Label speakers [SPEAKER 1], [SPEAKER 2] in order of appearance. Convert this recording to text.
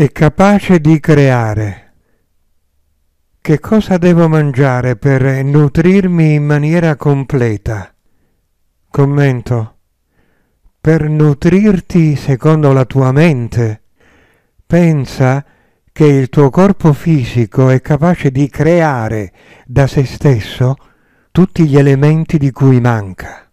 [SPEAKER 1] è capace di creare. Che cosa devo mangiare per nutrirmi in maniera completa? Commento. Per nutrirti secondo la tua mente, pensa che il tuo corpo fisico è capace di creare da se stesso tutti gli elementi di cui manca.